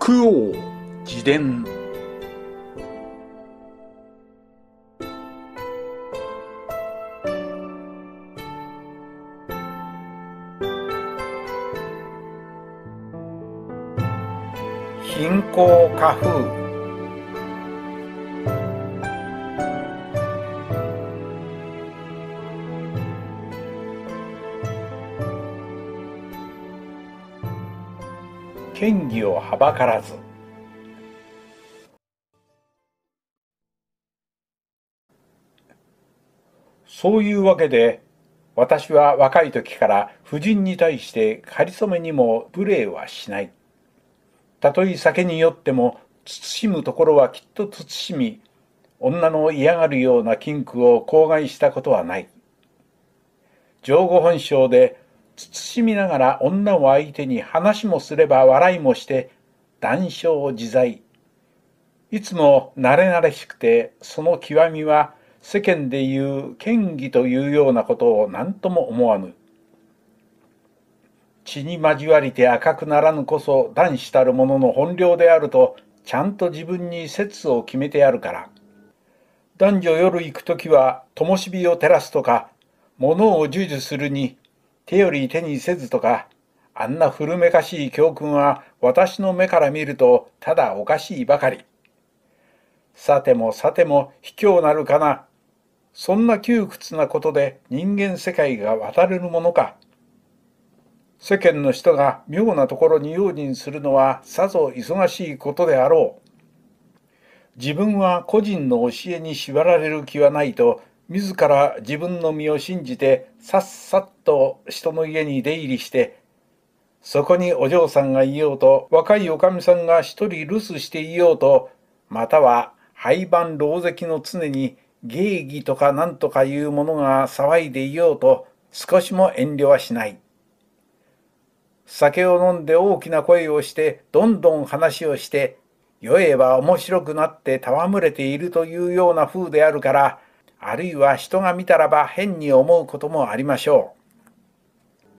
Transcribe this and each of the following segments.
福王自伝貧困家風権威をはばからずそういうわけで私は若い時から夫人に対して仮初めにも無礼はしない。たとえ酒に酔っても慎むところはきっと慎み女の嫌がるような禁句を口外したことはない。上後本性で慎みながら女を相手に話もすれば笑いもして談笑自在いつも慣れ慣れしくてその極みは世間で言う嫌疑というようなことを何とも思わぬ血に交わりて赤くならぬこそ男子たるものの本領であるとちゃんと自分に説を決めてやるから男女夜行く時は灯火を照らすとか物を授受するに手より手にせずとか、あんな古めかしい教訓は私の目から見るとただおかしいばかり。さてもさても卑怯なるかな。そんな窮屈なことで人間世界が渡れるものか。世間の人が妙なところに用心するのはさぞ忙しいことであろう。自分は個人の教えに縛られる気はないと自ら自分の身を信じてさっさっと人の家に出入りしてそこにお嬢さんがいようと若いおかみさんが一人留守していようとまたは廃盤狼藉の常に芸儀とか何とかいうものが騒いでいようと少しも遠慮はしない。酒を飲んで大きな声をしてどんどん話をして酔えば面白くなって戯れているというような風であるからあるいは人が見たらば変に思うこともありましょう。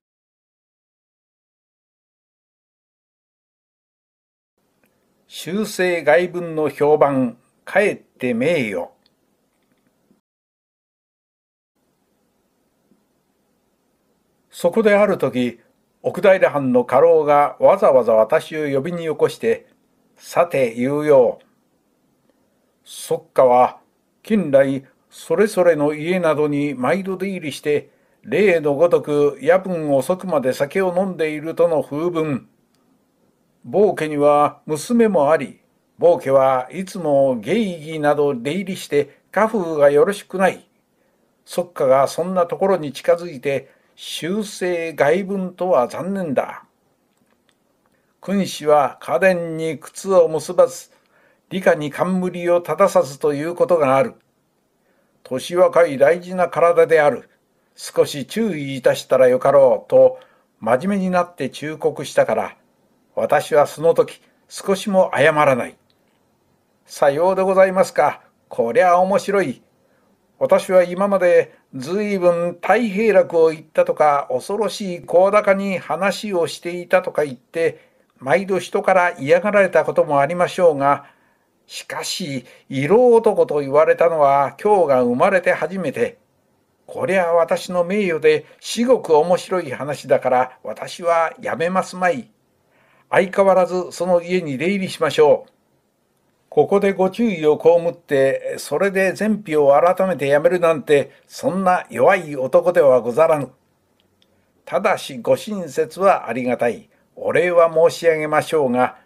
修正外文の評判、かえって名誉。そこである時、奥平藩の家老がわざわざ私を呼びによこして、さて言うよう。そっかは、近来それぞれの家などに毎度出入りして、例のごとく夜分遅くまで酒を飲んでいるとの風文。坊家には娘もあり、暴家はいつも芸儀など出入りして家風がよろしくない。即家がそんなところに近づいて、修正外文とは残念だ。君子は家電に靴を結ばず、理科に冠を立たさずということがある。年若い大事な体である。少し注意いたしたらよかろうと真面目になって忠告したから、私はその時少しも謝らない。さようでございますか。こりゃ面白い。私は今まで随分太平楽を言ったとか恐ろしい高高に話をしていたとか言って毎度人から嫌がられたこともありましょうがしかし、色男と言われたのは今日が生まれて初めて。こりゃ私の名誉で至極面白い話だから私はやめますまい。相変わらずその家に出入りしましょう。ここでご注意を被って、それで善否を改めてやめるなんて、そんな弱い男ではござらぬ。ただしご親切はありがたい。お礼は申し上げましょうが、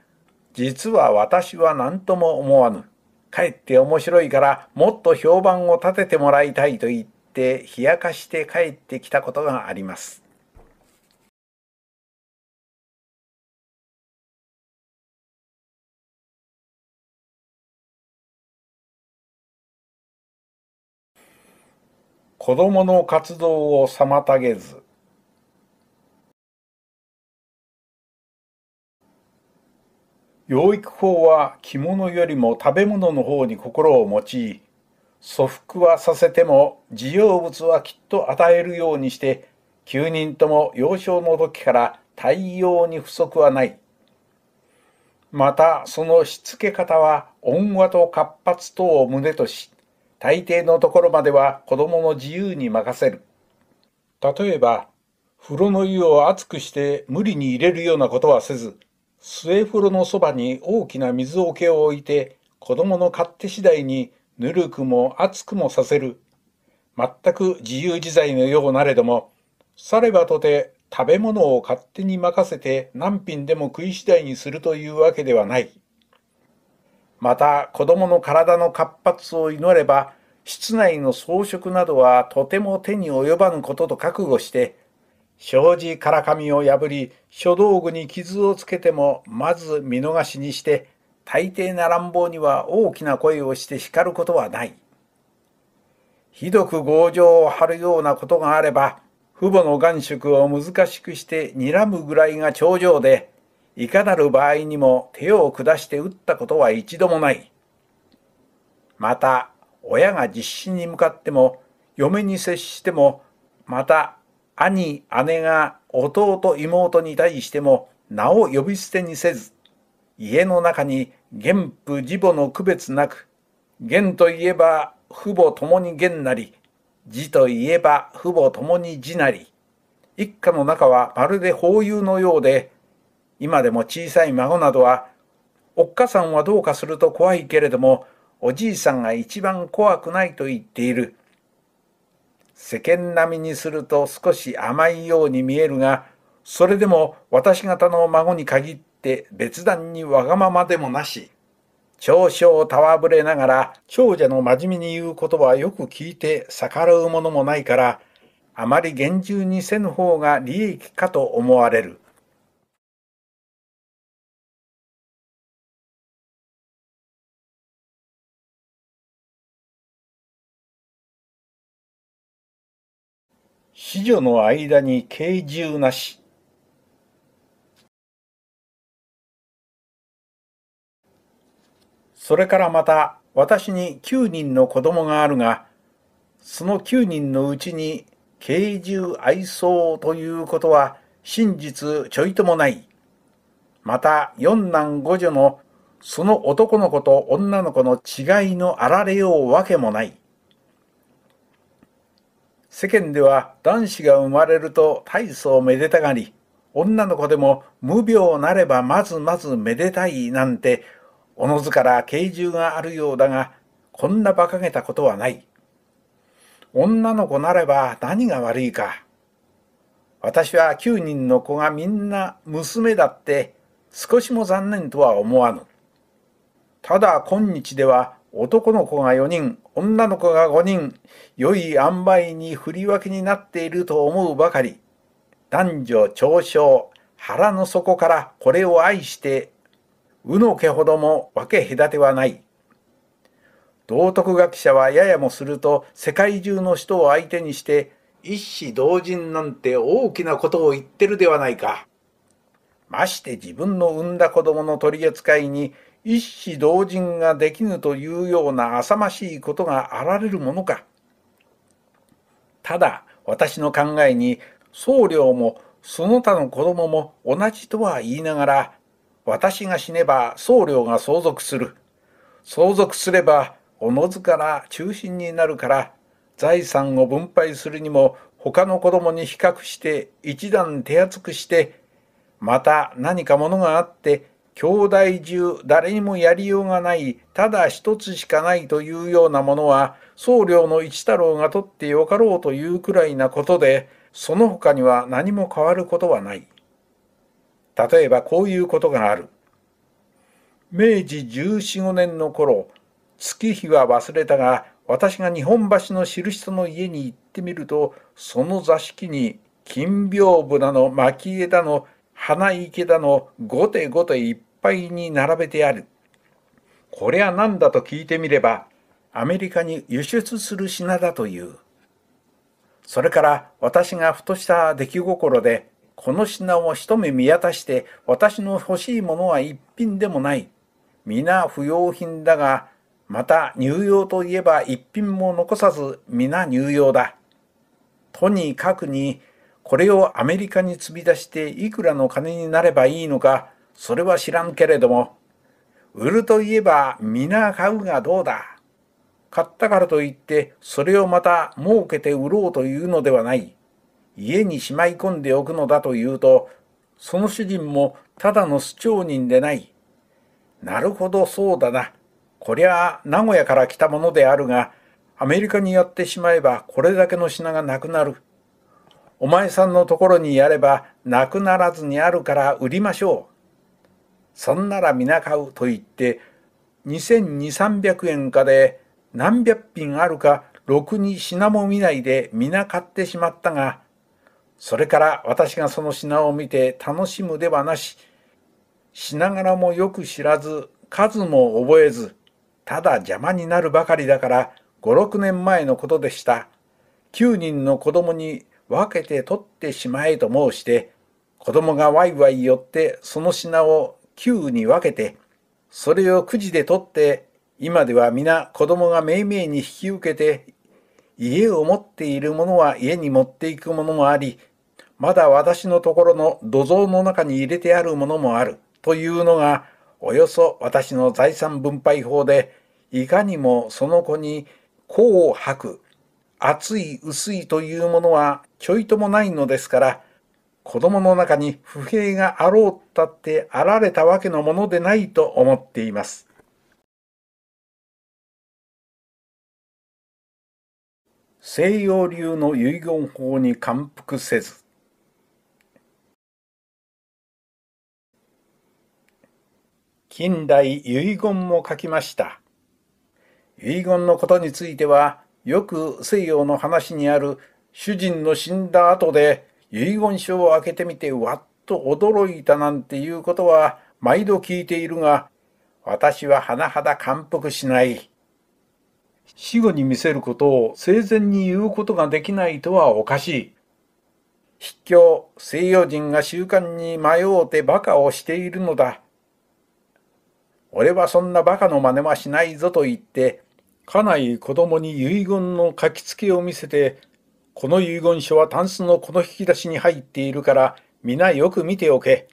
実は私は何とも思わぬ。かえって面白いからもっと評判を立ててもらいたいと言って冷やかして帰ってきたことがあります。子どもの活動を妨げず養育法は着物よりも食べ物の方に心を用い祖服はさせても持業物はきっと与えるようにして9人とも幼少の時から対応に不足はないまたそのしつけ方は恩和と活発等を旨とし大抵のところまでは子供の自由に任せる例えば風呂の湯を熱くして無理に入れるようなことはせず末風呂のそばに大きな水桶を置いて子供の勝手次第にぬるくも熱くもさせる全く自由自在のようなれどもさればとて食べ物を勝手に任せて何品でも食い次第にするというわけではないまた子供の体の活発を祈れば室内の装飾などはとても手に及ばぬことと覚悟して障子からかみを破り書道具に傷をつけてもまず見逃しにして大抵な乱暴には大きな声をして叱ることはない。ひどく強情を張るようなことがあれば父母の願宿を難しくして睨むぐらいが頂上でいかなる場合にも手を下して打ったことは一度もない。また親が実施に向かっても嫁に接してもまた兄、姉が弟、妹に対しても名を呼び捨てにせず、家の中に元父、義母の区別なく、元といえば父母共に元なり、字といえば父母共に字なり、一家の中はまるで法友のようで、今でも小さい孫などは、おっかさんはどうかすると怖いけれども、おじいさんが一番怖くないと言っている。世間並みにすると少し甘いように見えるが、それでも私方の孫に限って別段にわがままでもなし、長所を戯れながら長者の真面目に言うことはよく聞いて逆らうものもないから、あまり厳重にせぬ方が利益かと思われる。子女の間に敬重なし。それからまた私に9人の子供があるが、その9人のうちに敬重愛想ということは真実ちょいともない。また四男五女のその男の子と女の子の違いのあられようわけもない。世間では男子が生まれると大層めでたがり、女の子でも無病なればまずまずめでたいなんて、おのずから敬重があるようだが、こんな馬鹿げたことはない。女の子なれば何が悪いか。私は9人の子がみんな娘だって少しも残念とは思わぬ。ただ今日では男の子が4人女の子が5人、良い塩梅に振り分けになっていると思うばかり、男女嘲少、腹の底からこれを愛して、うのけほども分け隔てはない。道徳学者はややもすると世界中の人を相手にして一子同人なんて大きなことを言ってるではないか。まして自分の産んだ子供の取り扱いに一子同人ができぬというような浅ましいことがあられるものか。ただ私の考えに僧侶もその他の子供も同じとは言いながら私が死ねば僧侶が相続する。相続すればおのずから中心になるから財産を分配するにも他の子供に比較して一段手厚くしてまた何かものがあって兄弟中誰にもやりようがないただ一つしかないというようなものは僧侶の一太郎が取ってよかろうというくらいなことでその他には何も変わることはない例えばこういうことがある明治1 4五5年の頃月日は忘れたが私が日本橋の知る人の家に行ってみるとその座敷に金屏風だの蒔絵だの花池だのごてごていっぱいに並べてある。これは何だと聞いてみれば、アメリカに輸出する品だという。それから私がふとした出来心で、この品を一目見渡して、私の欲しいものは一品でもない。皆不要品だが、また乳用といえば一品も残さず皆乳用だ。とにかくに、これをアメリカに積み出していくらの金になればいいのか、それは知らんけれども、売るといえば皆買うがどうだ。買ったからといって、それをまた儲けて売ろうというのではない。家にしまい込んでおくのだというと、その主人もただの主張人でない。なるほどそうだな。こりゃ名古屋から来たものであるが、アメリカにやってしまえばこれだけの品がなくなる。お前さんのところにやればなくならずにあるから売りましょう。そんなら皆買うと言って、2 2 300円かで何百品あるか、ろくに品も見ないで皆買ってしまったが、それから私がその品を見て楽しむではなし、品柄もよく知らず、数も覚えず、ただ邪魔になるばかりだから、5、6年前のことでした。9人の子供に分けて取ってしまえと申して、子供がワイワイ寄ってその品を9に分けて、それをくじで取って、今では皆子供が命名に引き受けて、家を持っているものは家に持っていくものもあり、まだ私のところの土蔵の中に入れてあるものもある、というのが、およそ私の財産分配法で、いかにもその子に甲を吐く、熱い薄いというものはちょいともないのですから、子供の中に不平があろうたってあられたわけのものでないと思っています。西洋流の遺言法に感服せず近代遺言も書きました遺言のことについてはよく西洋の話にある主人の死んだ後で遺言書を開けてみてわっと驚いたなんていうことは毎度聞いているが、私は甚だ感服しない。死後に見せることを生前に言うことができないとはおかしい。筆教、西洋人が習慣に迷うて馬鹿をしているのだ。俺はそんな馬鹿の真似はしないぞと言って、家内子供に遺言の書きつけを見せてこの遺言書はタンスのこの引き出しに入っているから皆よく見ておけ。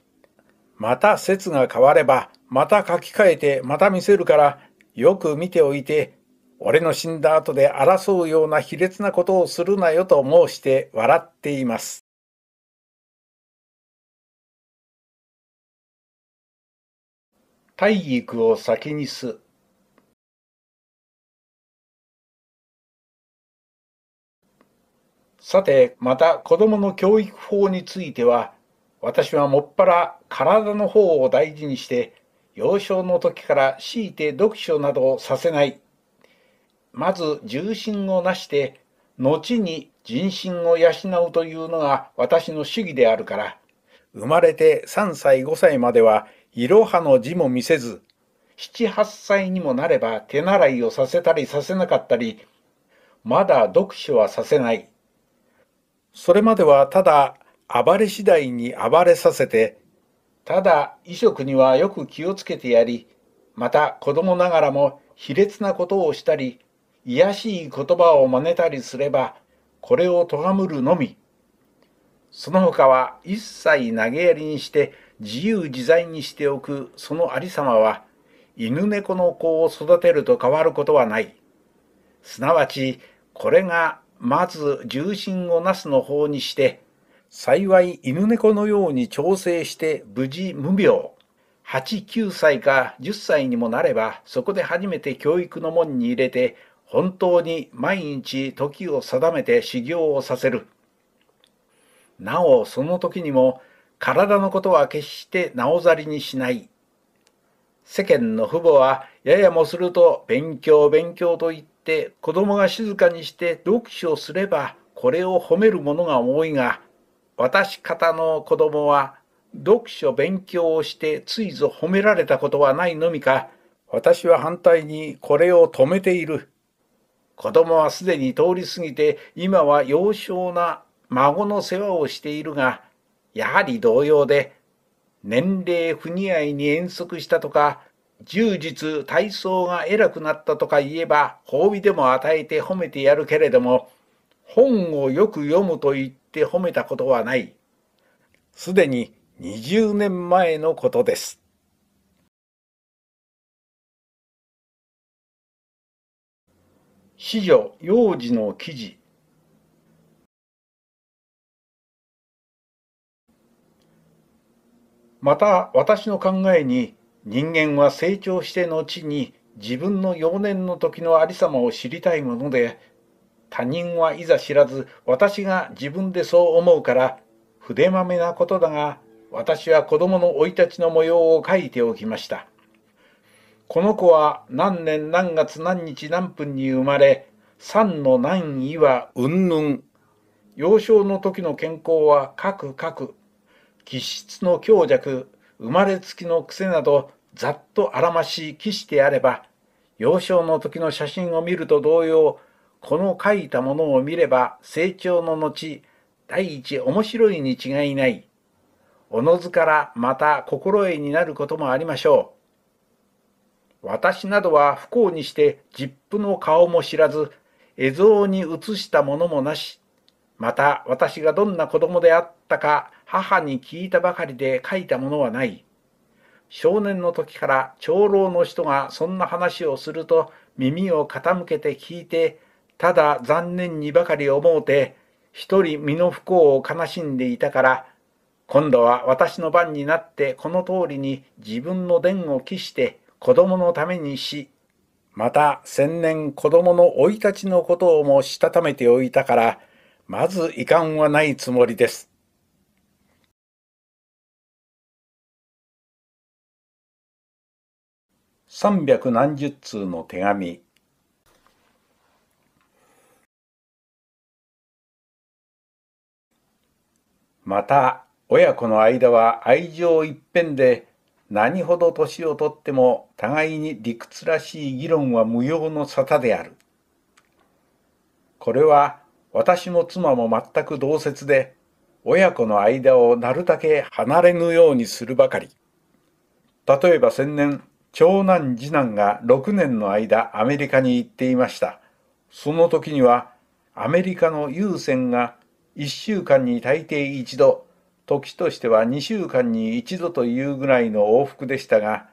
また説が変わればまた書き換えてまた見せるからよく見ておいて俺の死んだ後で争うような卑劣なことをするなよと申して笑っています。体育を先にす。さて、また子どもの教育法については、私はもっぱら体の方を大事にして、幼少の時から強いて読書などをさせない。まず重心をなして、後に人心を養うというのが私の主義であるから、生まれて3歳5歳までは、いろはの字も見せず、7、8歳にもなれば手習いをさせたりさせなかったり、まだ読書はさせない。それまではただ暴れ次第に暴れさせて、ただ衣食にはよく気をつけてやり、また子供ながらも卑劣なことをしたり、卑しい言葉を真似たりすれば、これを咎むるのみ。その他は一切投げやりにして自由自在にしておくそのありさまは、犬猫の子を育てると変わることはない。すなわち、これがまず重心をなすの方にして、幸い犬猫のように調整して無事無病。8、9歳か10歳にもなれば、そこで初めて教育の門に入れて、本当に毎日時を定めて修行をさせる。なお、その時にも、体のことは決してなおざりにしない。世間の父母は、ややもすると勉強勉強と言って、って子供が静かにして読書をすればこれを褒める者が多いが私方の子供は読書勉強をしてついぞ褒められたことはないのみか私は反対にこれを止めている子供はすでに通り過ぎて今は幼少な孫の世話をしているがやはり同様で年齢不似合いに遠足したとか充実体操が偉くなったとか言えば褒美でも与えて褒めてやるけれども本をよく読むと言って褒めたことはないすでに20年前のことです子女幼児の記事また私の考えに人間は成長して後に自分の幼年の時のありさまを知りたいもので、他人はいざ知らず、私が自分でそう思うから、筆まめなことだが、私は子供の生い立ちの模様を書いておきました。この子は何年何月何日何分に生まれ、三の何位はうんぬん。幼少の時の健康はかくかく。気質の強弱、生まれつきの癖などざっとあらましい記してあれば幼少の時の写真を見ると同様この書いたものを見れば成長の後第一面白いに違いないおのずからまた心得になることもありましょう私などは不幸にして実父の顔も知らず絵像に写したものもなしまた私がどんな子供であったか母に聞いたばかりで書いたものはない。少年の時から長老の人がそんな話をすると耳を傾けて聞いて、ただ残念にばかり思うて、一人身の不幸を悲しんでいたから、今度は私の番になってこの通りに自分の伝を期して子供のためにし、また千年子供の生い立ちのことをもしたためておいたから、まず遺憾はないつもりです。三百何十通の手紙また親子の間は愛情一辺で何ほど年をとっても互いに理屈らしい議論は無用の沙汰であるこれは私も妻も全く同説で親子の間をなるだけ離れぬようにするばかり例えば先年長男次男が6年の間アメリカに行っていました。その時にはアメリカの優先が1週間に大抵1度、時としては2週間に1度というぐらいの往復でしたが、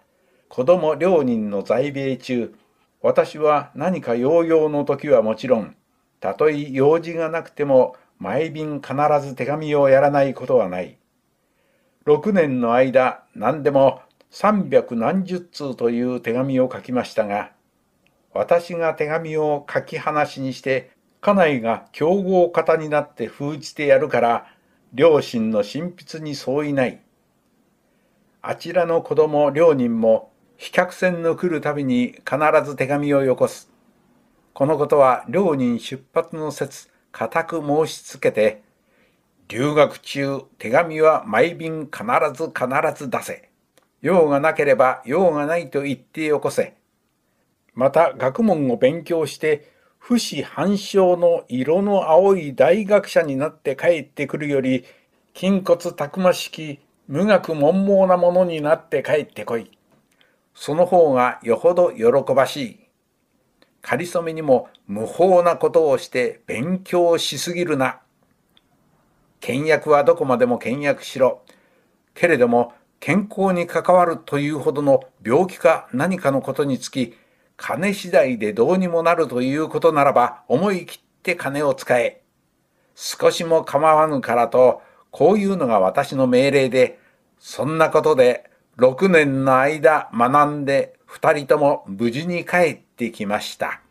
子供両人の在米中、私は何か用用の時はもちろん、たとえ用事がなくても毎便必ず手紙をやらないことはない。6年の間、何でも三百何十通という手紙を書きましたが、私が手紙を書き話にして、家内が競合型になって封じてやるから、両親の親筆に相違ない。あちらの子供両人も、飛脚船の来るたびに必ず手紙をよこす。このことは両人出発の説、固く申しつけて、留学中手紙は毎便必ず必ず出せ。用がなければ用がないと言ってよこせ。また学問を勉強して、不死繁証の色の青い大学者になって帰ってくるより、筋骨たくましき無学文盲なものになって帰ってこい。その方がよほど喜ばしい。かりそめにも無法なことをして勉強しすぎるな。倹約はどこまでも倹約しろ。けれども、健康に関わるというほどの病気か何かのことにつき、金次第でどうにもなるということならば、思い切って金を使え。少しも構わぬからと、こういうのが私の命令で、そんなことで6年の間学んで2人とも無事に帰ってきました。